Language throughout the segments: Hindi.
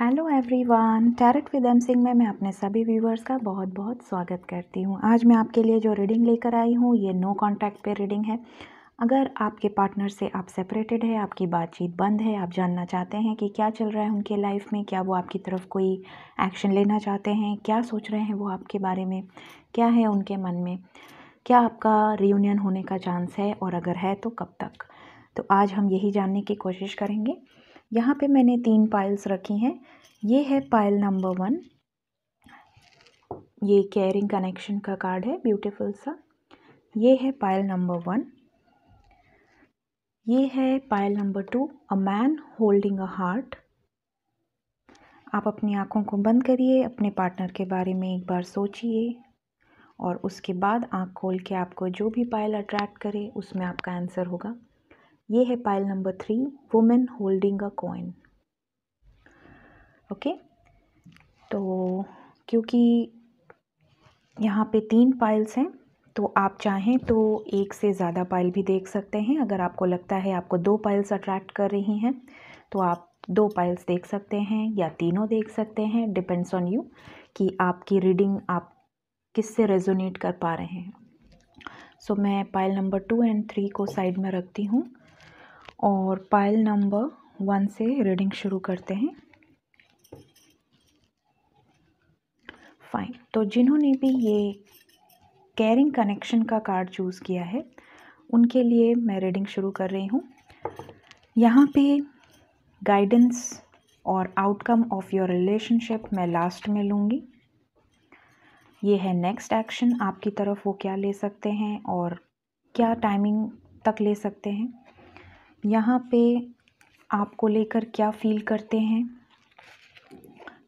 hello everyone tarot with M Singh में मैं अपने सभी व्यूवर्स का बहुत बहुत स्वागत करती हूँ आज मैं आपके लिए जो रीडिंग लेकर आई हूँ ये नो कॉन्टैक्ट पे रीडिंग है अगर आपके पार्टनर से आप सेपरेटेड है आपकी बातचीत बंद है आप जानना चाहते हैं कि क्या चल रहा है उनके लाइफ में क्या वो आपकी तरफ कोई एक्शन लेना चाहते हैं क्या सोच रहे हैं वो आपके बारे में क्या है उनके मन में क्या आपका रियूनियन होने का चांस है और अगर है तो कब तक तो आज हम यही जानने की कोशिश करेंगे यहाँ पे मैंने तीन पाइल्स रखी हैं ये है पाइल नंबर वन ये केयरिंग कनेक्शन का कार्ड है ब्यूटीफुल सा ये है पायल नंबर वन ये है pile number two a man holding a heart आप अपनी आँखों को बंद करिए अपने पार्टनर के बारे में एक बार सोचिए और उसके बाद आँख खोल के आपको जो भी पायल अट्रैक्ट करे उसमें आपका आंसर होगा ये है pile number three women holding a coin okay तो क्योंकि यहाँ पे तीन पाइल्स हैं तो आप चाहें तो एक से ज़्यादा पाइल भी देख सकते हैं अगर आपको लगता है आपको दो पाइल्स अट्रैक्ट कर रही हैं तो आप दो पाइल्स देख सकते हैं या तीनों देख सकते हैं डिपेंड्स ऑन यू कि आपकी रीडिंग आप किस से रेजोनेट कर पा रहे हैं सो so, मैं pile number two and three को साइड में रखती हूँ और पाइल नंबर वन से रीडिंग शुरू करते हैं फाइन तो जिन्होंने भी ये केयरिंग कनेक्शन का कार्ड चूज़ किया है उनके लिए मैं रीडिंग शुरू कर रही हूँ यहाँ पे गाइडेंस और आउटकम ऑफ योर रिलेशनशिप मैं लास्ट में लूँगी ये है नेक्स्ट एक्शन आपकी तरफ वो क्या ले सकते हैं और क्या टाइमिंग तक ले सकते हैं यहाँ पे आपको लेकर क्या फील करते हैं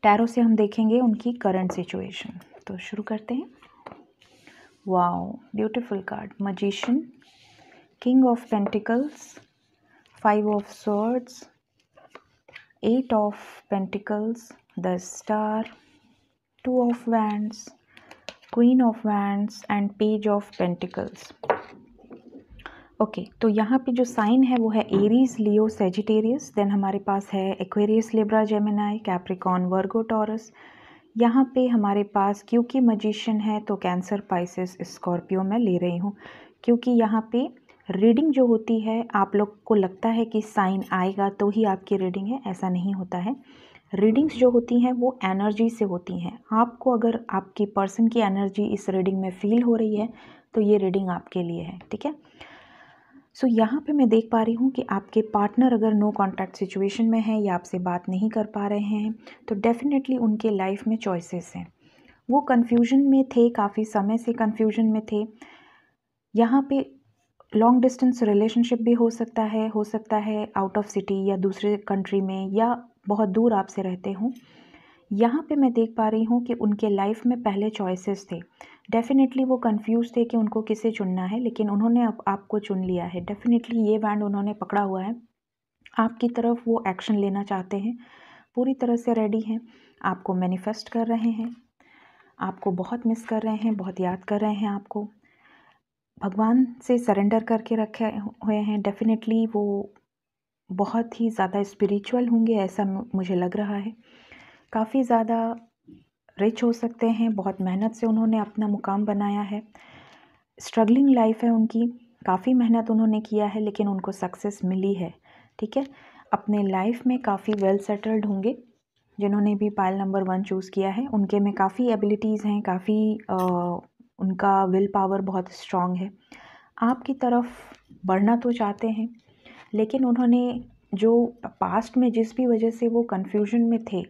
टैरो से हम देखेंगे उनकी करंट सिचुएशन तो शुरू करते हैं wow beautiful card magician king of pentacles five of swords eight of pentacles the star two of wands queen of wands and page of pentacles okay okay, तो यहाँ पे जो साइन है वो है एरीज लियो सेजिटेरियस देन हमारे पास है Aquarius Libra Gemini Capricorn Virgo Taurus यहाँ पे हमारे पास क्योंकि मजिशियन है तो कैंसर पाइसिस स्कॉर्पियो में ले रही हूँ क्योंकि यहाँ पे रीडिंग जो होती है आप लोग को लगता है कि साइन आएगा तो ही आपकी रीडिंग है ऐसा नहीं होता है रीडिंग्स जो होती हैं वो एनर्जी से होती हैं आपको अगर आपकी पर्सन की एनर्जी इस रीडिंग में फील हो रही है तो ये रीडिंग आपके लिए है ठीक है सो so, यहाँ पे मैं देख पा रही हूँ कि आपके पार्टनर अगर नो कॉन्टैक्ट सिचुएशन में है या आपसे बात नहीं कर पा रहे हैं तो डेफ़िनेटली उनके लाइफ में चॉइसेस हैं वो कन्फ्यूजन में थे काफ़ी समय से कन्फ्यूजन में थे यहाँ पे लॉन्ग डिस्टेंस रिलेशनशिप भी हो सकता है हो सकता है आउट ऑफ सिटी या दूसरे कंट्री में या बहुत दूर आपसे रहते हों यहाँ पर मैं देख पा रही हूँ कि उनके लाइफ में पहले चॉइसिस थे डेफ़िनेटली वो कंफ्यूज थे कि उनको किसे चुनना है लेकिन उन्होंने अब आपको चुन लिया है डेफ़िनेटली ये बैंड उन्होंने पकड़ा हुआ है आपकी तरफ वो एक्शन लेना चाहते हैं पूरी तरह से रेडी हैं आपको मैनिफेस्ट कर रहे हैं आपको बहुत मिस कर रहे हैं बहुत याद कर रहे हैं आपको भगवान से सरेंडर करके रखे हुए हैं डेफ़िनेटली वो बहुत ही ज़्यादा स्पिरिचुअल होंगे ऐसा मुझे लग रहा है काफ़ी ज़्यादा रिच हो सकते हैं बहुत मेहनत से उन्होंने अपना मुकाम बनाया है स्ट्रगलिंग लाइफ है उनकी काफ़ी मेहनत उन्होंने किया है लेकिन उनको सक्सेस मिली है ठीक है अपने लाइफ में काफ़ी वेल सेटल्ड होंगे जिन्होंने भी पायल नंबर वन चूज़ किया है उनके में काफ़ी एबिलिटीज़ हैं काफ़ी उनका विल पावर बहुत स्ट्रांग है आपकी तरफ बढ़ना तो चाहते हैं लेकिन उन्होंने जो पास्ट में जिस भी वजह से वो कन्फ्यूजन में थे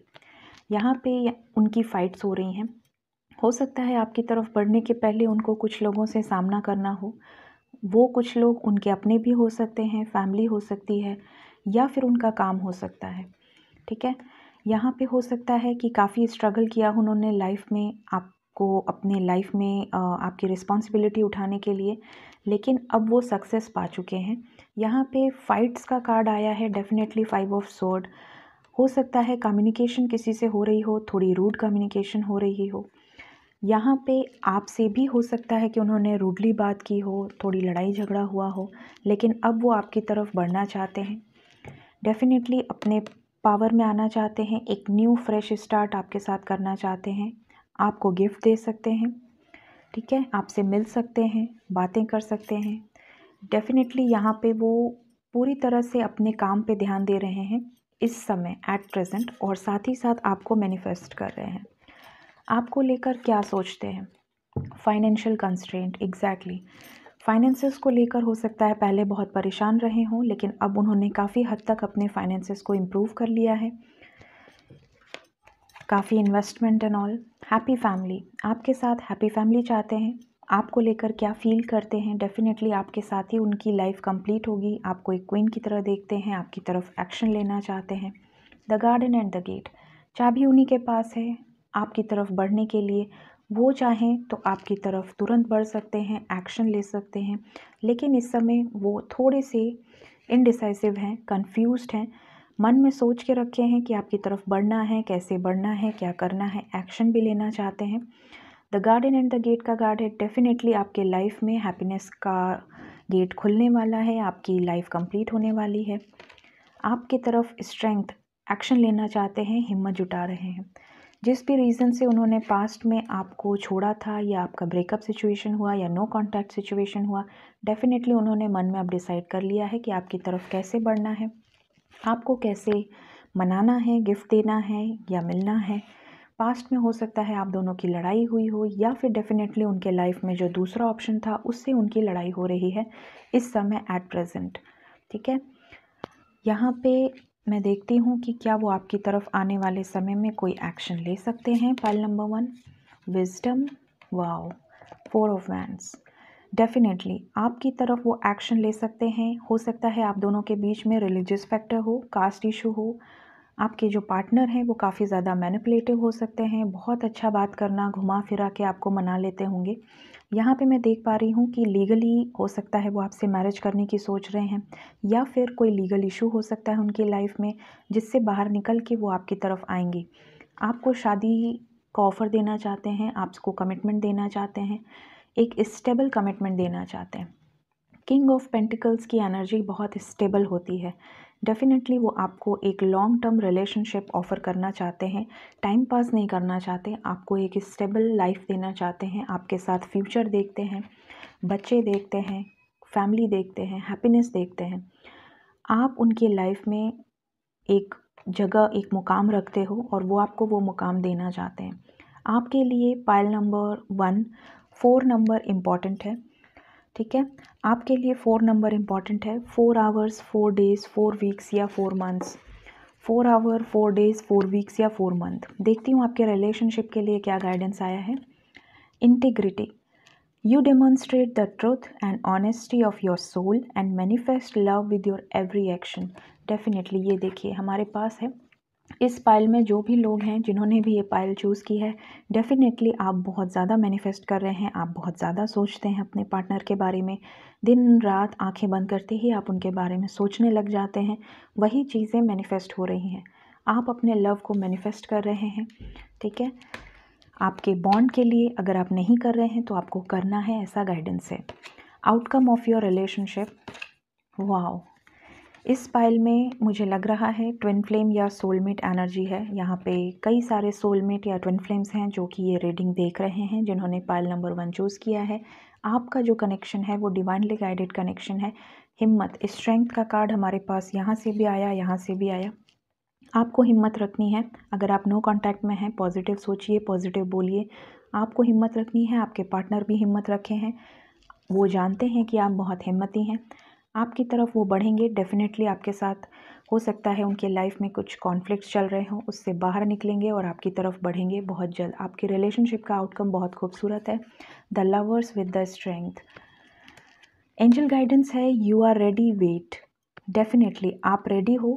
यहाँ पे उनकी फ़ाइट्स हो रही हैं हो सकता है आपकी तरफ बढ़ने के पहले उनको कुछ लोगों से सामना करना हो वो कुछ लोग उनके अपने भी हो सकते हैं फैमिली हो सकती है या फिर उनका काम हो सकता है ठीक है यहाँ पे हो सकता है कि काफ़ी स्ट्रगल किया उन्होंने लाइफ में आपको अपने लाइफ में आपकी रिस्पॉन्सिबिलिटी उठाने के लिए लेकिन अब वो सक्सेस पा चुके हैं यहाँ पे फाइट्स का कार्ड आया है डेफिनेटली फाइव ऑफ सोर्ड हो सकता है कम्युनिकेशन किसी से हो रही हो थोड़ी रूड कम्युनिकेशन हो रही हो यहाँ पे आपसे भी हो सकता है कि उन्होंने रूडली बात की हो थोड़ी लड़ाई झगड़ा हुआ हो लेकिन अब वो आपकी तरफ बढ़ना चाहते हैं डेफिनेटली अपने पावर में आना चाहते हैं एक न्यू फ्रेश स्टार्ट आपके साथ करना चाहते हैं आपको गिफ्ट दे सकते हैं ठीक है आपसे मिल सकते हैं बातें कर सकते हैं डेफिनेटली यहाँ पे वो पूरी तरह से अपने काम पे ध्यान दे रहे हैं इस समय एट प्रेजेंट और साथ ही साथ आपको मैनिफेस्ट कर रहे हैं आपको लेकर क्या सोचते हैं फाइनेंशियल कंस्ट्रेंट एग्जैक्टली फाइनेंसेस को लेकर हो सकता है पहले बहुत परेशान रहे हों लेकिन अब उन्होंने काफ़ी हद तक अपने फाइनेंसेस को इम्प्रूव कर लिया है काफ़ी investment and all happy family आपके साथ हैप्पी फैमिली चाहते हैं आपको लेकर क्या फ़ील करते हैं डेफ़िनेटली आपके साथ ही उनकी लाइफ कंप्लीट होगी आपको एक क्वीन की तरह देखते हैं आपकी तरफ एक्शन लेना चाहते हैं the garden and the gate चाबी उन्हीं के पास है आपकी तरफ बढ़ने के लिए वो चाहें तो आपकी तरफ तुरंत बढ़ सकते हैं एक्शन ले सकते हैं लेकिन इस समय वो थोड़े से इनडिसाइसिव हैं कन्फ्यूज हैं मन में सोच के रखे हैं कि आपकी तरफ बढ़ना है कैसे बढ़ना है क्या करना है एक्शन भी लेना चाहते हैं the garden and the gate का गार्ड है डेफिनेटली आपके लाइफ में हैप्पीनेस का गेट खुलने वाला है आपकी लाइफ कंप्लीट होने वाली है आपकी तरफ स्ट्रेंथ एक्शन लेना चाहते हैं हिम्मत जुटा रहे हैं जिस भी रीज़न से उन्होंने पास्ट में आपको छोड़ा था या आपका ब्रेकअप सिचुएशन हुआ या नो कॉन्टैक्ट सिचुएशन हुआ डेफिनेटली उन्होंने मन में अब डिसाइड कर लिया है कि आपकी तरफ कैसे बढ़ना है आपको कैसे मनाना है गिफ्ट देना है या मिलना है पास्ट में हो सकता है आप दोनों की लड़ाई हुई हो या फिर डेफिनेटली उनके लाइफ में जो दूसरा ऑप्शन था उससे उनकी लड़ाई हो रही है इस समय एट प्रेजेंट ठीक है यहाँ पे मैं देखती हूँ कि क्या वो आपकी तरफ आने वाले समय में कोई एक्शन ले सकते हैं pile number one wisdom wow four of wands definitely आपकी तरफ वो एक्शन ले सकते हैं हो सकता है आप दोनों के बीच में रिलीजियस फैक्टर हो कास्ट इशू हो आपके जो पार्टनर हैं वो काफ़ी ज़्यादा मैनिपुलेटिव हो सकते हैं बहुत अच्छा बात करना घुमा फिरा के आपको मना लेते होंगे यहाँ पे मैं देख पा रही हूँ कि लीगली हो सकता है वो आपसे मैरिज करने की सोच रहे हैं या फिर कोई लीगल इशू हो सकता है उनकी लाइफ में जिससे बाहर निकल के वो आपकी तरफ आएंगे आपको शादी का ऑफ़र देना चाहते हैं आपको कमिटमेंट देना चाहते हैं एक स्टेबल कमिटमेंट देना चाहते हैं किंग ऑफ पेंटिकल्स की एनर्जी बहुत स्टेबल होती है डेफ़िनेटली वो आपको एक लॉन्ग टर्म रिलेशनशिप ऑफ़र करना चाहते हैं टाइम पास नहीं करना चाहते आपको एक स्टेबल लाइफ देना चाहते हैं आपके साथ फ्यूचर देखते हैं बच्चे देखते हैं फैमिली देखते हैं हैप्पीनेस देखते हैं आप उनकी लाइफ में एक जगह एक मुकाम रखते हो और वो आपको वो मुकाम देना चाहते हैं आपके लिए pile number one four number important है ठीक है आपके लिए फ़ोर नंबर इम्पॉर्टेंट है four hours four days four weeks या four months four hour four days four weeks या फोर मंथ देखती हूँ आपके रिलेशनशिप के लिए क्या गाइडेंस आया है integrity you demonstrate the truth and honesty of your soul and manifest love with your every action definitely ये देखिए हमारे पास है इस पाइल में जो भी लोग हैं जिन्होंने भी ये पाइल चूज़ की है डेफ़िनेटली आप बहुत ज़्यादा मैनिफेस्ट कर रहे हैं आप बहुत ज़्यादा सोचते हैं अपने पार्टनर के बारे में दिन रात आंखें बंद करते ही आप उनके बारे में सोचने लग जाते हैं वही चीज़ें मैनिफेस्ट हो रही हैं आप अपने लव को मैनिफेस्ट कर रहे हैं ठीक है आपके बॉन्ड के लिए अगर आप नहीं कर रहे हैं तो आपको करना है ऐसा गाइडेंस है outcome of your relationship wow इस पाइल में मुझे लग रहा है ट्विन फ्लेम या सोलमेट एनर्जी है यहाँ पे कई सारे सोलमेट या ट्विन फ्लेम्स हैं जो कि ये रीडिंग देख रहे हैं जिन्होंने पाइल नंबर वन चूज़ किया है आपका जो कनेक्शन है वो डिवाइनली गाइडेड कनेक्शन है हिम्मत स्ट्रेंथ का कार्ड हमारे पास यहाँ से भी आया यहाँ से भी आया आपको हिम्मत रखनी है अगर आप नो कॉन्टैक्ट में हैं पॉजिटिव सोचिए पॉजिटिव बोलिए आपको हिम्मत रखनी है आपके पार्टनर भी हिम्मत रखे हैं वो जानते हैं कि आप बहुत हिम्मती हैं आपकी तरफ वो बढ़ेंगे डेफ़िनेटली आपके साथ हो सकता है उनके लाइफ में कुछ कॉन्फ्लिक्ट चल रहे हों उससे बाहर निकलेंगे और आपकी तरफ बढ़ेंगे बहुत जल्द आपकी रिलेशनशिप का आउटकम बहुत खूबसूरत है the lovers with the strength angel guidance है you are ready wait definitely आप रेडी हो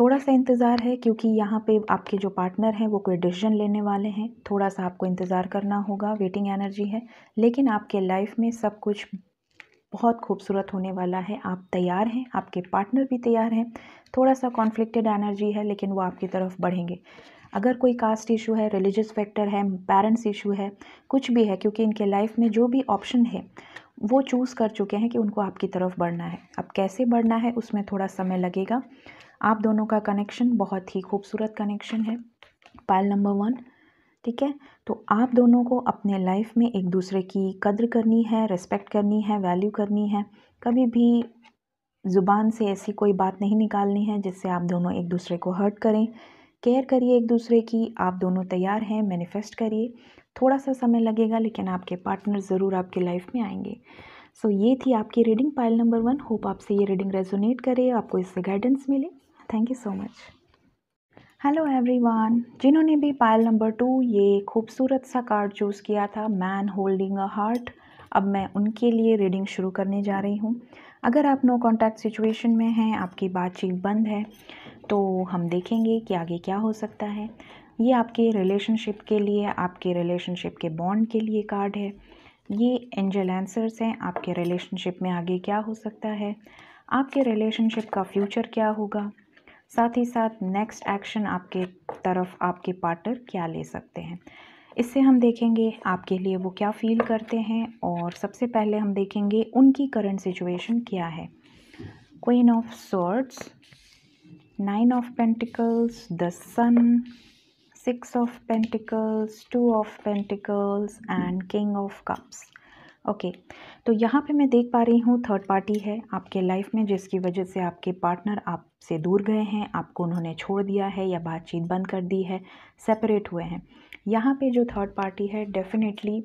थोड़ा सा इंतज़ार है क्योंकि यहाँ पे आपके जो पार्टनर हैं वो कोई डिसीजन लेने वाले हैं थोड़ा सा आपको इंतज़ार करना होगा वेटिंग एनर्जी है लेकिन आपके लाइफ में सब कुछ बहुत खूबसूरत होने वाला है आप तैयार हैं आपके पार्टनर भी तैयार हैं थोड़ा सा कॉन्फ्लिक्टेड एनर्जी है लेकिन वो आपकी तरफ बढ़ेंगे अगर कोई कास्ट इशू है रिलीजियस फैक्टर है पेरेंट्स इशू है कुछ भी है क्योंकि इनके लाइफ में जो भी ऑप्शन है वो चूज़ कर चुके हैं कि उनको आपकी तरफ बढ़ना है अब कैसे बढ़ना है उसमें थोड़ा समय लगेगा आप दोनों का कनेक्शन बहुत ही खूबसूरत कनेक्शन है पायल नंबर वन ठीक है तो आप दोनों को अपने लाइफ में एक दूसरे की कद्र करनी है रिस्पेक्ट करनी है वैल्यू करनी है कभी भी ज़ुबान से ऐसी कोई बात नहीं निकालनी है जिससे आप दोनों एक दूसरे को हर्ट करें केयर करिए एक दूसरे की आप दोनों तैयार हैं मैनिफेस्ट करिए थोड़ा सा समय लगेगा लेकिन आपके पार्टनर ज़रूर आपके लाइफ में आएंगे सो so, ये थी आपकी reading pile number one hope आपसे ये रीडिंग रेजोनेट करे आपको इससे गाइडेंस मिले thank you so much hello everyone जिन्होंने भी पायल नंबर टू ये खूबसूरत सा कार्ड चूज़ किया था मैन होल्डिंग अ हार्ट अब मैं उनके लिए रीडिंग शुरू करने जा रही हूँ अगर आप नो कांटेक्ट सिचुएशन में हैं आपकी बातचीत बंद है तो हम देखेंगे कि आगे क्या हो सकता है ये आपके रिलेशनशिप के लिए आपके रिलेशनशिप के बॉन्ड के लिए कार्ड है ये एंजल एंसर्स हैं आपके रिलेशनशिप में आगे क्या हो सकता है आपके रिलेशनशिप का फ्यूचर क्या होगा साथ ही साथ नेक्स्ट एक्शन आपके तरफ आपके पार्टनर क्या ले सकते हैं इससे हम देखेंगे आपके लिए वो क्या फील करते हैं और सबसे पहले हम देखेंगे उनकी करंट सिचुएशन क्या है queen of swords nine of pentacles the sun six of pentacles two of pentacles and king of cups okay okay, तो यहाँ पे मैं देख पा रही हूँ थर्ड पार्टी है आपके लाइफ में जिसकी वजह से आपके पार्टनर आपसे दूर गए हैं आपको उन्होंने छोड़ दिया है या बातचीत बंद कर दी है सेपरेट हुए हैं यहाँ पे जो थर्ड पार्टी है डेफिनेटली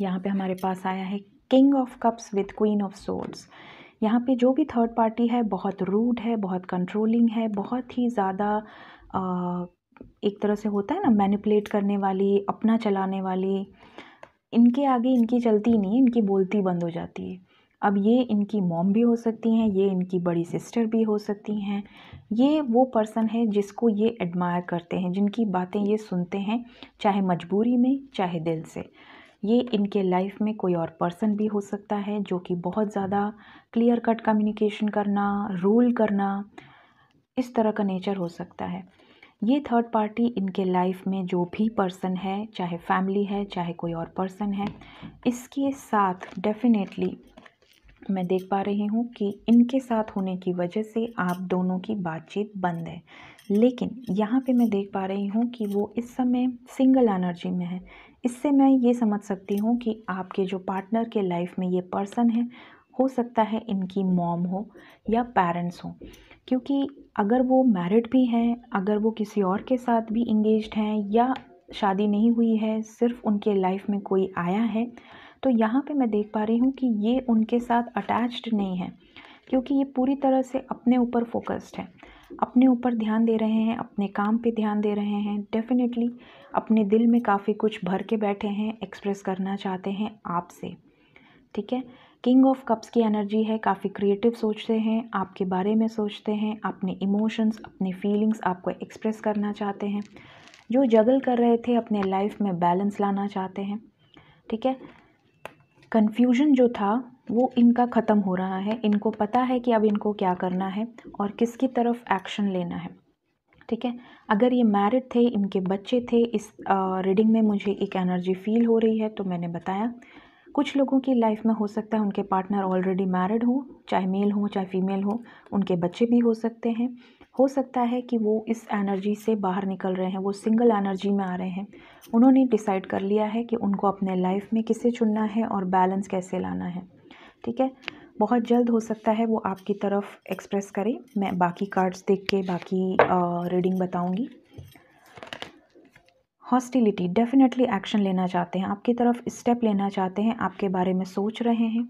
यहाँ पे हमारे पास आया है king of cups with queen of swords यहाँ पे जो भी थर्ड पार्टी है बहुत रूड है बहुत कंट्रोलिंग है बहुत ही ज़्यादा एक तरह से होता है ना मैनिपुलेट करने वाली अपना चलाने वाली इनके आगे इनकी चलती नहीं है इनकी बोलती बंद हो जाती है अब ये इनकी मॉम भी हो सकती हैं ये इनकी बड़ी सिस्टर भी हो सकती हैं ये वो पर्सन है जिसको ये एडमायर करते हैं जिनकी बातें ये सुनते हैं चाहे मजबूरी में चाहे दिल से ये इनके लाइफ में कोई और पर्सन भी हो सकता है जो कि बहुत ज़्यादा क्लियर कट कम्युनिकेशन करना रूल करना इस तरह का नेचर हो सकता है ये थर्ड पार्टी इनके लाइफ में जो भी पर्सन है चाहे फैमिली है चाहे कोई और पर्सन है इसके साथ डेफिनेटली मैं देख पा रही हूँ कि इनके साथ होने की वजह से आप दोनों की बातचीत बंद है लेकिन यहाँ पे मैं देख पा रही हूँ कि वो इस समय सिंगल एनर्जी में है इससे मैं ये समझ सकती हूँ कि आपके जो पार्टनर के लाइफ में ये पर्सन है हो सकता है इनकी मॉम हो या पेरेंट्स हो क्योंकि अगर वो मैरिड भी हैं अगर वो किसी और के साथ भी इंगेज हैं या शादी नहीं हुई है सिर्फ उनके लाइफ में कोई आया है तो यहाँ पे मैं देख पा रही हूँ कि ये उनके साथ अटैच्ड नहीं है क्योंकि ये पूरी तरह से अपने ऊपर फोकस्ड है अपने ऊपर ध्यान दे रहे हैं अपने काम पे ध्यान दे रहे हैं डेफिनेटली अपने दिल में काफ़ी कुछ भर के बैठे हैं एक्सप्रेस करना चाहते हैं आपसे ठीक है किंग ऑफ कप्स की एनर्जी है काफ़ी क्रिएटिव सोचते हैं आपके बारे में सोचते हैं अपने इमोशंस अपने फीलिंग्स आपको एक्सप्रेस करना चाहते हैं जो जगल कर रहे थे अपने लाइफ में बैलेंस लाना चाहते हैं ठीक है कन्फ्यूजन जो था वो इनका ख़त्म हो रहा है इनको पता है कि अब इनको क्या करना है और किसकी तरफ एक्शन लेना है ठीक है अगर ये मैरिड थे इनके बच्चे थे इस रीडिंग में मुझे एक एनर्जी फील हो रही है तो मैंने बताया कुछ लोगों की लाइफ में हो सकता है उनके पार्टनर ऑलरेडी मैरिड हो चाहे मेल हो चाहे फीमेल हो उनके बच्चे भी हो सकते हैं हो सकता है कि वो इस एनर्जी से बाहर निकल रहे हैं वो सिंगल एनर्जी में आ रहे हैं उन्होंने डिसाइड कर लिया है कि उनको अपने लाइफ में किसे चुनना है और बैलेंस कैसे लाना है ठीक है बहुत जल्द हो सकता है वो आपकी तरफ एक्सप्रेस करें मैं बाकी कार्ड्स देख के बाकी रीडिंग बताऊंगी हॉस्टिलिटी डेफिनेटली एक्शन लेना चाहते हैं आपकी तरफ स्टेप लेना चाहते हैं आपके बारे में सोच रहे हैं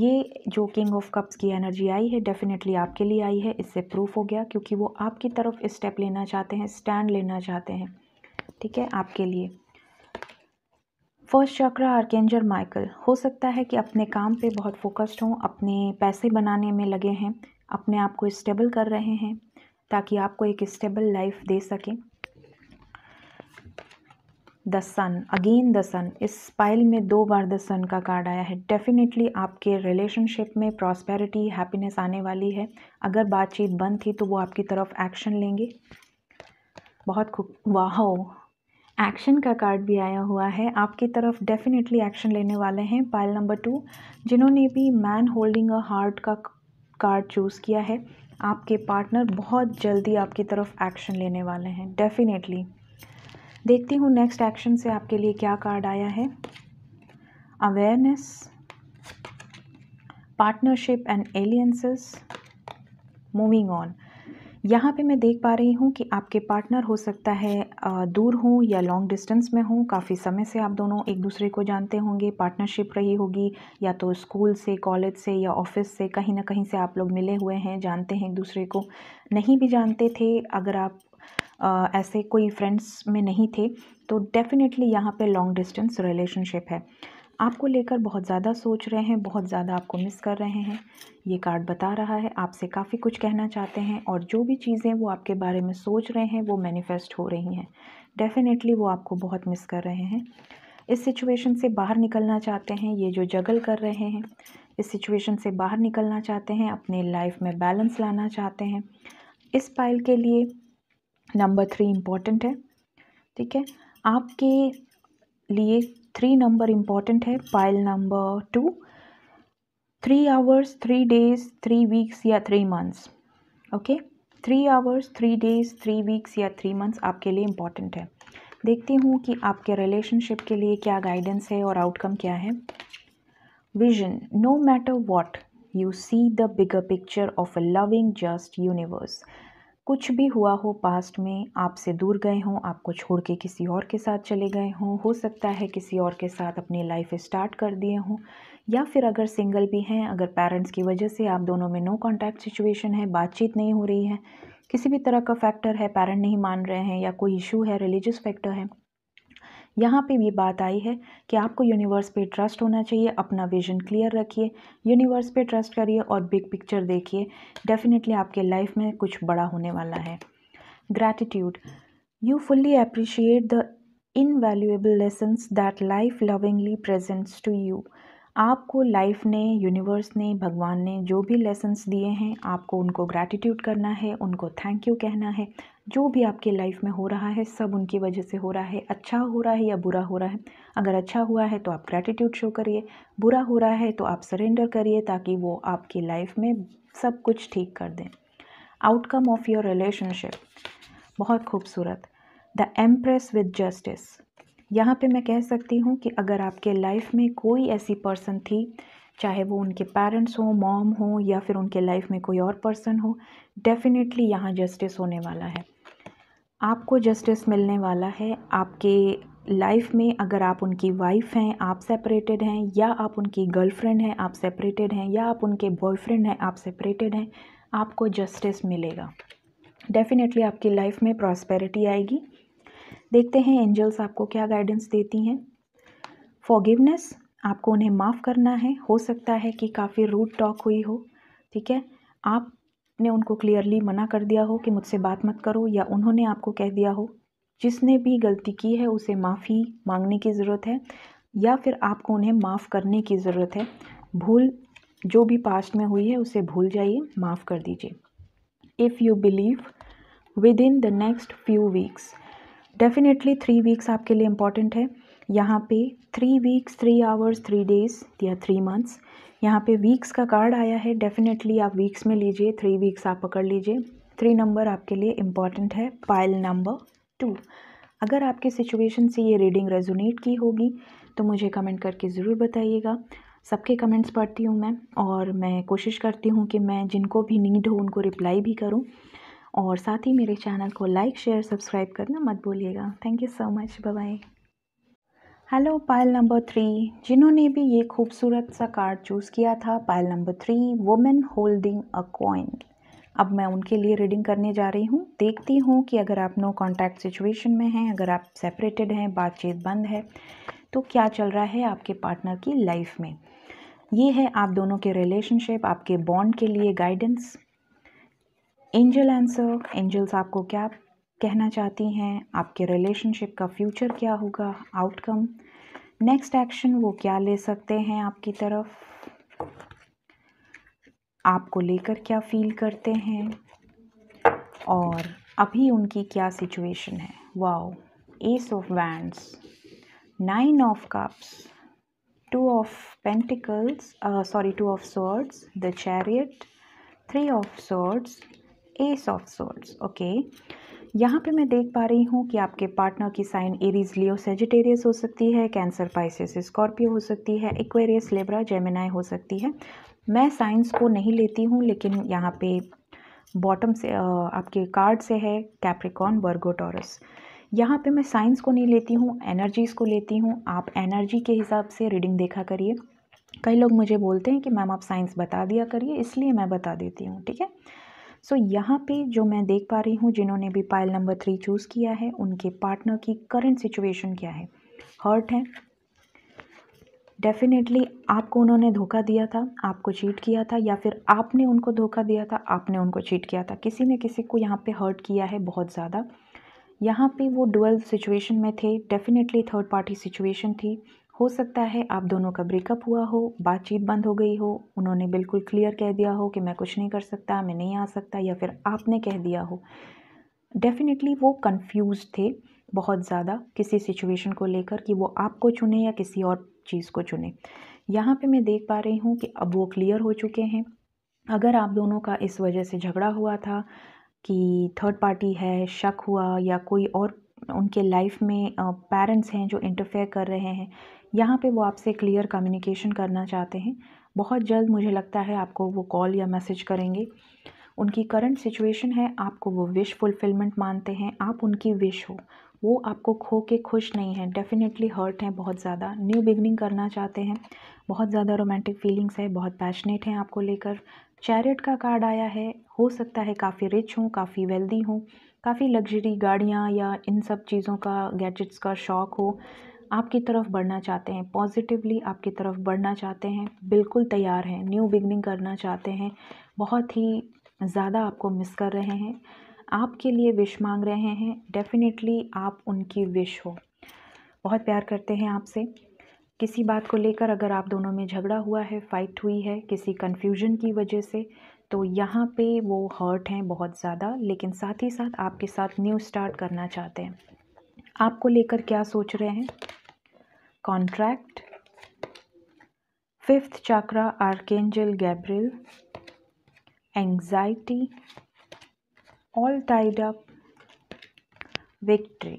ये जो किंग ऑफ कप्स की एनर्जी आई है डेफिनेटली आपके लिए आई है इससे प्रूफ हो गया क्योंकि वो आपकी तरफ स्टेप लेना चाहते हैं स्टैंड लेना चाहते हैं ठीक है आपके लिए फर्स्ट चक्र आर्केंजर माइकल हो सकता है कि अपने काम पे बहुत फोकस्ड हों अपने पैसे बनाने में लगे हैं अपने आप को स्टेबल कर रहे हैं ताकि आपको एक स्टेबल लाइफ दे सकें the sun again the sun इस पाइल में दो बार द सन का कार्ड आया है डेफिनेटली आपके रिलेशनशिप में प्रॉस्पेरिटी हैप्पीनेस आने वाली है अगर बातचीत बंद थी तो वो आपकी तरफ एक्शन लेंगे बहुत खूब वाह एक्शन का कार्ड भी आया हुआ है आपकी तरफ डेफिनेटली एक्शन लेने वाले हैं पाइल नंबर टू जिन्होंने भी मैन होल्डिंग अ हार्ट का कार्ड चूज़ किया है आपके पार्टनर बहुत जल्दी आपकी तरफ एक्शन लेने वाले हैं डेफिनेटली देखती हूँ नेक्स्ट एक्शन से आपके लिए क्या कार्ड आया है awareness partnership and alliances moving on यहाँ पे मैं देख पा रही हूँ कि आपके पार्टनर हो सकता है दूर हों या लॉन्ग डिस्टेंस में हों काफ़ी समय से आप दोनों एक दूसरे को जानते होंगे पार्टनरशिप रही होगी या तो स्कूल से कॉलेज से या ऑफिस से कहीं ना कहीं से आप लोग मिले हुए हैं जानते हैं एक दूसरे को नहीं भी जानते थे अगर आप ऐसे कोई फ्रेंड्स में नहीं थे तो डेफ़िनेटली यहाँ पे लॉन्ग डिस्टेंस रिलेशनशिप है आपको लेकर बहुत ज़्यादा सोच रहे हैं बहुत ज़्यादा आपको मिस कर रहे हैं ये कार्ड बता रहा है आपसे काफ़ी कुछ कहना चाहते हैं और जो भी चीज़ें वो आपके बारे में सोच रहे हैं वो मैनिफेस्ट हो रही हैं डेफ़िनेटली वो आपको बहुत मिस कर रहे हैं इस सिचुएशन से बाहर निकलना चाहते हैं ये जो जगल कर रहे हैं इस सिचुएशन से बाहर निकलना चाहते हैं अपने लाइफ में बैलेंस लाना चाहते हैं इस पाइल के लिए नंबर थ्री इम्पॉर्टेंट है ठीक है आपके लिए थ्री नंबर इम्पॉर्टेंट है pile number two three hours three days three weeks या three months okay three hours three days three weeks या थ्री मंथ्स आपके लिए इम्पॉर्टेंट है देखती हूँ कि आपके रिलेशनशिप के लिए क्या गाइडेंस है और आउटकम क्या है vision no matter what you see the bigger picture of a loving just universe कुछ भी हुआ हो पास्ट में आपसे दूर गए हों आपको छोड़ के किसी और के साथ चले गए हों हो सकता है किसी और के साथ अपनी लाइफ स्टार्ट कर दिए हों या फिर अगर सिंगल भी हैं अगर पेरेंट्स की वजह से आप दोनों में नो कांटेक्ट सिचुएशन है बातचीत नहीं हो रही है किसी भी तरह का फैक्टर है पेरेंट नहीं मान रहे हैं या कोई इशू है रिलीजियस फैक्टर है यहाँ पे भी बात आई है कि आपको यूनिवर्स पे ट्रस्ट होना चाहिए अपना विजन क्लियर रखिए यूनिवर्स पे ट्रस्ट करिए और बिग पिक्चर देखिए डेफिनेटली आपके लाइफ में कुछ बड़ा होने वाला है gratitude you fully appreciate the invaluable lessons that life lovingly presents to you आपको लाइफ ने यूनिवर्स ने भगवान ने जो भी लेसन्स दिए हैं आपको उनको ग्रैटिट्यूड करना है उनको थैंक यू कहना है जो भी आपके लाइफ में हो रहा है सब उनकी वजह से हो रहा है अच्छा हो रहा है या बुरा हो रहा है अगर अच्छा हुआ है तो आप ग्रैटिट्यूड शो करिए बुरा हो रहा है तो आप सरेंडर करिए ताकि वो आपकी लाइफ में सब कुछ ठीक कर दें आउटकम ऑफ योर रिलेशनशिप बहुत खूबसूरत द एम्प्रेस विद जस्टिस यहाँ पे मैं कह सकती हूँ कि अगर आपके लाइफ में कोई ऐसी पर्सन थी चाहे वो उनके पेरेंट्स हों मॉम हो या फिर उनके लाइफ में कोई और पर्सन हो डेफिनेटली यहाँ जस्टिस होने वाला है आपको जस्टिस मिलने वाला है आपके लाइफ में अगर आप उनकी वाइफ हैं आप सेपरेटेड हैं या आप उनकी गर्लफ्रेंड हैं आप सेपरेटेड हैं या आप उनके बॉयफ्रेंड हैं आप सेपरेटेड हैं आपको जस्टिस मिलेगा डेफिनेटली आपकी लाइफ में प्रॉस्पेरिटी आएगी देखते हैं एंजल्स आपको क्या गाइडेंस देती हैं फॉगिवनेस आपको उन्हें माफ़ करना है हो सकता है कि काफ़ी रूड टॉक हुई हो ठीक है आपने उनको क्लियरली मना कर दिया हो कि मुझसे बात मत करो या उन्होंने आपको कह दिया हो जिसने भी गलती की है उसे माफ़ी मांगने की ज़रूरत है या फिर आपको उन्हें माफ़ करने की ज़रूरत है भूल जो भी पास्ट में हुई है उसे भूल जाइए माफ़ कर दीजिए if you believe within the next few weeks definitely three weeks आपके लिए इम्पॉर्टेंट है यहाँ पे three weeks three hours three days या थ्री मंथ्स यहाँ पे वीक्स का कार्ड आया है डेफिनेटली आप वीक्स में लीजिए थ्री वीक्स आप पकड़ लीजिए थ्री नंबर आपके लिए इम्पॉर्टेंट है पाइल नंबर टू अगर आपके सिचुएशन से ये रीडिंग रेजोनेट की होगी तो मुझे कमेंट करके ज़रूर बताइएगा सबके कमेंट्स पढ़ती हूँ मैं और मैं कोशिश करती हूँ कि मैं जिनको भी नीड हो उनको रिप्लाई भी करूँ और साथ ही मेरे चैनल को लाइक शेयर सब्सक्राइब करना मत भूलिएगा thank you so much bye hello pile number three जिन्होंने भी ये खूबसूरत सा कार्ड चूज़ किया था pile number three women holding a coin अब मैं उनके लिए रीडिंग करने जा रही हूँ देखती हूँ कि अगर आप नो कांटेक्ट सिचुएशन में हैं अगर आप सेपरेटेड हैं बातचीत बंद है तो क्या चल रहा है आपके पार्टनर की लाइफ में ये है आप दोनों के रिलेशनशिप आपके बॉन्ड के लिए गाइडेंस एंजल आंसर एंजल्स आपको क्या कहना चाहती हैं आपके रिलेशनशिप का फ्यूचर क्या होगा आउटकम नेक्स्ट एक्शन वो क्या ले सकते हैं आपकी तरफ आपको लेकर क्या फील करते हैं और अभी उनकी क्या सिचुएशन है wow ace of wands nine of cups two of pentacles sorry two of swords the chariot three of swords ace of swords okay यहाँ पे मैं देख पा रही हूँ कि आपके पार्टनर की साइन एरीज लियो सेजिटेरियस हो सकती है कैंसर पाइसिस स्कॉर्पियो हो सकती है इक्वेरियस लेब्रा जेमिनाय हो सकती है मैं साइंस को नहीं लेती हूँ लेकिन यहाँ पे बॉटम से आपके कार्ड से है कैप्रिकॉन बर्गोटोरस यहाँ पे मैं साइंस को नहीं लेती हूँ एनर्जीज़ को लेती हूँ आप एनर्जी के हिसाब से रीडिंग देखा करिए कई लोग मुझे बोलते हैं कि मैम आप साइंस बता दिया करिए इसलिए मैं बता देती हूँ ठीक है सो so, यहाँ पे जो मैं देख पा रही हूँ जिन्होंने भी पाइल नंबर थ्री चूज़ किया है उनके पार्टनर की करंट सिचुएशन क्या है हर्ट है डेफिनेटली आपको उन्होंने धोखा दिया था आपको चीट किया था या फिर आपने उनको धोखा दिया था आपने उनको चीट किया था किसी ने किसी को यहाँ पे हर्ट किया है बहुत ज़्यादा यहाँ पे वो डुअल सिचुएशन में थे डेफिनेटली थर्ड पार्टी सिचुएशन थी हो सकता है आप दोनों का ब्रेकअप हुआ हो बातचीत बंद हो गई हो उन्होंने बिल्कुल क्लियर कह दिया हो कि मैं कुछ नहीं कर सकता मैं नहीं आ सकता या फिर आपने कह दिया हो डेफिनेटली वो कंफ्यूज थे बहुत ज़्यादा किसी सिचुएशन को लेकर कि वो आपको चुने या किसी और चीज़ को चुने यहाँ पे मैं देख पा रही हूँ कि अब वो क्लियर हो चुके हैं अगर आप दोनों का इस वजह से झगड़ा हुआ था कि थर्ड पार्टी है शक हुआ या कोई और उनके लाइफ में पेरेंट्स हैं जो इंटरफेयर कर रहे हैं यहाँ पे वो आपसे क्लियर कम्युनिकेशन करना चाहते हैं बहुत जल्द मुझे लगता है आपको वो कॉल या मैसेज करेंगे उनकी करंट सिचुएशन है आपको वो विश फुलफिलमेंट मानते हैं आप उनकी विश हो वो आपको खो के खुश नहीं है डेफिनेटली हर्ट हैं बहुत ज़्यादा न्यू बिगनिंग करना चाहते हैं बहुत ज़्यादा रोमांटिक फीलिंग्स है बहुत पैशनेट हैं आपको लेकर चैरिट का कार्ड आया है हो सकता है काफ़ी रिच हों काफ़ी वेल्दी हों काफ़ी लग्जरी गाड़ियाँ या इन सब चीज़ों का गैजेट्स का शौक़ हो आपकी तरफ बढ़ना चाहते हैं पॉजिटिवली आपकी तरफ बढ़ना चाहते हैं बिल्कुल तैयार हैं न्यू बिगनिंग करना चाहते हैं बहुत ही ज़्यादा आपको मिस कर रहे हैं आपके लिए विश मांग रहे हैं डेफिनेटली आप उनकी विश हो बहुत प्यार करते हैं आपसे किसी बात को लेकर अगर आप दोनों में झगड़ा हुआ है फ़ाइट हुई है किसी कन्फ्यूजन की वजह से तो यहाँ पे वो हर्ट हैं बहुत ज़्यादा लेकिन साथ ही साथ आपके साथ न्यू स्टार्ट करना चाहते हैं आपको लेकर क्या सोच रहे हैं contract fifth chakra archangel Gabriel anxiety all tied up victory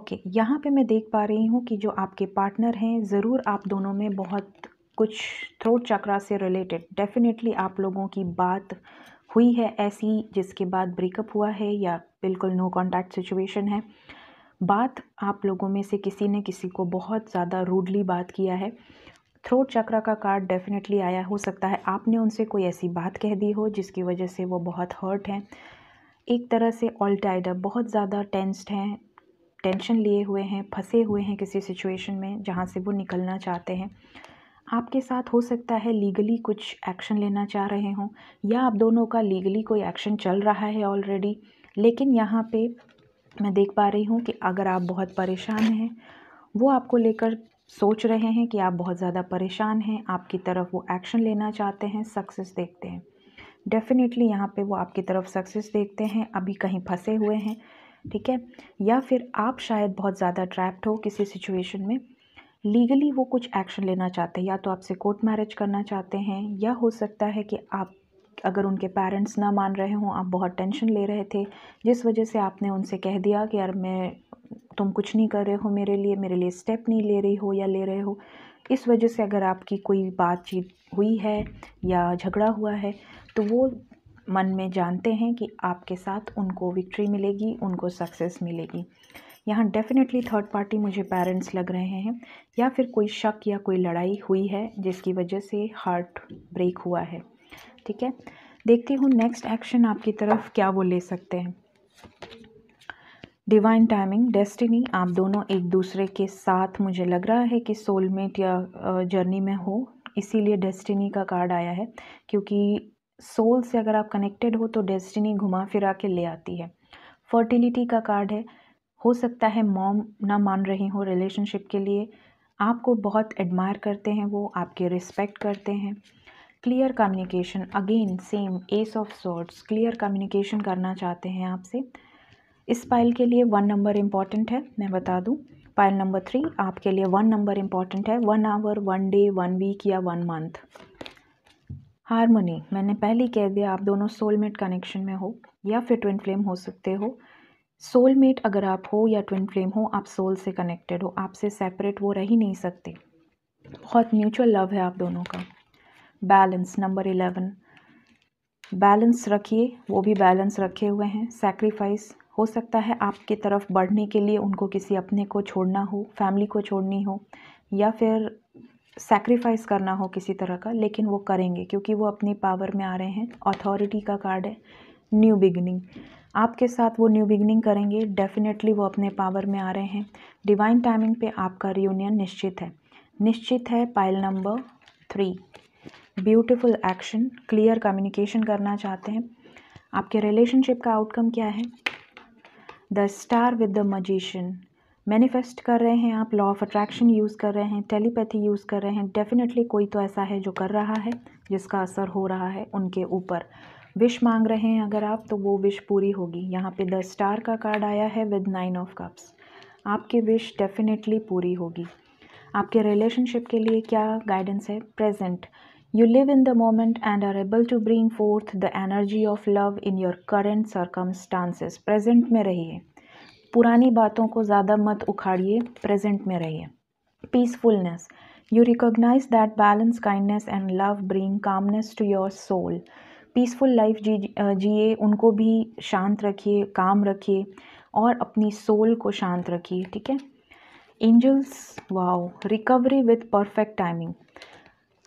okay यहाँ पे मैं देख पा रही हूँ कि जो आपके पार्टनर हैं ज़रूर आप दोनों में बहुत कुछ थ्रोट चक्रा से रिलेटेड डेफिनेटली आप लोगों की बात हुई है ऐसी जिसके बाद ब्रेकअप हुआ है या बिल्कुल नो कांटेक्ट सिचुएशन है बात आप लोगों में से किसी ने किसी को बहुत ज़्यादा रूडली बात किया है थ्रोट चक्रा का कार्ड डेफिनेटली आया हो सकता है आपने उनसे कोई ऐसी बात कह दी हो जिसकी वजह से वो बहुत हर्ट हैं एक तरह से ऑल टाइड अप बहुत ज़्यादा टेंस्ड हैं टेंशन लिए हुए हैं फंसे हुए हैं किसी सिचुएशन में जहाँ से वो निकलना चाहते हैं आपके साथ हो सकता है लीगली कुछ एक्शन लेना चाह रहे हों या आप दोनों का लीगली कोई एक्शन चल रहा है ऑलरेडी लेकिन यहाँ पे मैं देख पा रही हूँ कि अगर आप बहुत परेशान हैं वो आपको लेकर सोच रहे हैं कि आप बहुत ज़्यादा परेशान हैं आपकी तरफ वो एक्शन लेना चाहते हैं सक्सेस देखते हैं डेफ़िनेटली यहाँ पे वो आपकी तरफ सक्सेस देखते हैं अभी कहीं फंसे हुए हैं ठीक है या फिर आप शायद बहुत ज़्यादा ट्रैप्ड हो किसी सिचुएशन में लीगली वो कुछ एक्शन लेना चाहते हैं या तो आपसे कोर्ट मैरिज करना चाहते हैं या हो सकता है कि आप अगर उनके पेरेंट्स ना मान रहे हों आप बहुत टेंशन ले रहे थे जिस वजह से आपने उनसे कह दिया कि यार मैं तुम कुछ नहीं कर रहे हो मेरे लिए मेरे लिए स्टेप नहीं ले रही हो या ले रहे हो इस वजह से अगर आपकी कोई बातचीत हुई है या झगड़ा हुआ है तो वो मन में जानते हैं कि आपके साथ उनको विक्ट्री मिलेगी उनको सक्सेस मिलेगी यहाँ डेफ़िनेटली थर्ड पार्टी मुझे पेरेंट्स लग रहे हैं या फिर कोई शक या कोई लड़ाई हुई है जिसकी वजह से हार्ट ब्रेक हुआ है ठीक है देखती हूँ नेक्स्ट एक्शन आपकी तरफ क्या वो ले सकते हैं डिवाइन टाइमिंग डेस्टिनी आप दोनों एक दूसरे के साथ मुझे लग रहा है कि सोलमेट या जर्नी में हो इसीलिए डेस्टिनी का कार्ड आया है क्योंकि सोल से अगर आप कनेक्टेड हो तो डेस्टिनी घुमा फिरा के ले आती है फर्टिलिटी का कार्ड है हो सकता है मॉम ना मान रही हो रिलेशनशिप के लिए आपको बहुत एडमायर करते हैं वो आपके रिस्पेक्ट करते हैं clear communication again same ace of swords clear communication करना चाहते हैं आपसे इस पाइल के लिए वन नंबर इम्पॉर्टेंट है मैं बता दूं पाइल नंबर थ्री आपके लिए वन नंबर इम्पॉर्टेंट है one hour one day one week या वन मंथ हारमोनी मैंने पहले कह दिया आप दोनों सोलमेट कनेक्शन में हो या फिर ट्विन फ्लेम हो सकते हो सोलमेट अगर आप हो या ट्विन फ्लेम हो आप सोल से कनेक्टेड हो आपसे सेपरेट वो रह ही नहीं सकते बहुत म्यूचुअल लव है आप दोनों का बैलेंस नंबर इलेवन बैलेंस रखिए वो भी बैलेंस रखे हुए हैं सेक्रीफाइस हो सकता है आपके तरफ बढ़ने के लिए उनको किसी अपने को छोड़ना हो फैमिली को छोड़नी हो या फिर सेक्रीफाइस करना हो किसी तरह का लेकिन वो करेंगे क्योंकि वो अपनी पावर में आ रहे हैं अथॉरिटी का कार्ड है न्यू बिगनिंग आपके साथ वो न्यू बिगनिंग करेंगे डेफिनेटली वो अपने पावर में आ रहे हैं डिवाइन टाइमिंग पे आपका रियूनियन निश्चित है निश्चित है pile number three beautiful action clear communication करना चाहते हैं आपके रिलेशनशिप का आउटकम क्या है the star with the magician manifest कर रहे हैं आप लॉ ऑफ अट्रैक्शन यूज़ कर रहे हैं टेलीपैथी यूज़ कर रहे हैं डेफिनेटली कोई तो ऐसा है जो कर रहा है जिसका असर हो रहा है उनके ऊपर विश मांग रहे हैं अगर आप तो वो विश पूरी होगी यहाँ पे द स्टार का कार्ड आया है विद नाइन ऑफ कप्स आपकी विश डेफिनेटली पूरी होगी आपके रिलेशनशिप के लिए क्या गाइडेंस है present you live in the moment and are able to bring forth the energy of love in your current circumstances present में रहिए पुरानी बातों को ज़्यादा मत उखाड़िए प्रेजेंट में रहिए peacefulness you recognize that balance kindness and love bring calmness to your soul peaceful life जी जिए उनको भी शांत रखिए काम रखिए और अपनी सोल को शांत रखिए ठीक है angels wow recovery with perfect timing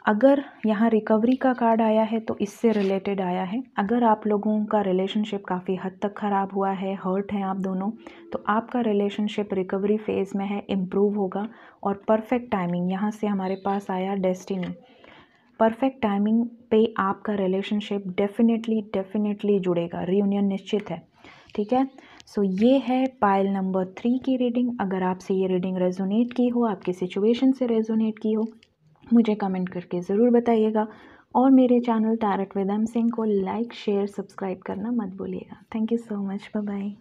अगर यहाँ रिकवरी का कार्ड आया है तो इससे रिलेटेड आया है अगर आप लोगों का रिलेशनशिप काफ़ी हद तक ख़राब हुआ है हर्ट हैं आप दोनों तो आपका रिलेशनशिप रिकवरी फेज़ में है इम्प्रूव होगा और परफेक्ट टाइमिंग यहाँ से हमारे पास आया डेस्टिनी परफेक्ट टाइमिंग पे आपका रिलेशनशिप डेफिनेटली डेफिनेटली जुड़ेगा रीयूनियन निश्चित है ठीक है सो so, ये है पाइल नंबर थ्री की रीडिंग अगर आपसे ये रीडिंग रेजोनेट की हो आपकी सिचुएशन से रेजोनेट की हो मुझे कमेंट करके ज़रूर बताइएगा और मेरे चैनल तारक विदम सिंह को लाइक शेयर सब्सक्राइब करना मत भूलिएगा thank you so much bye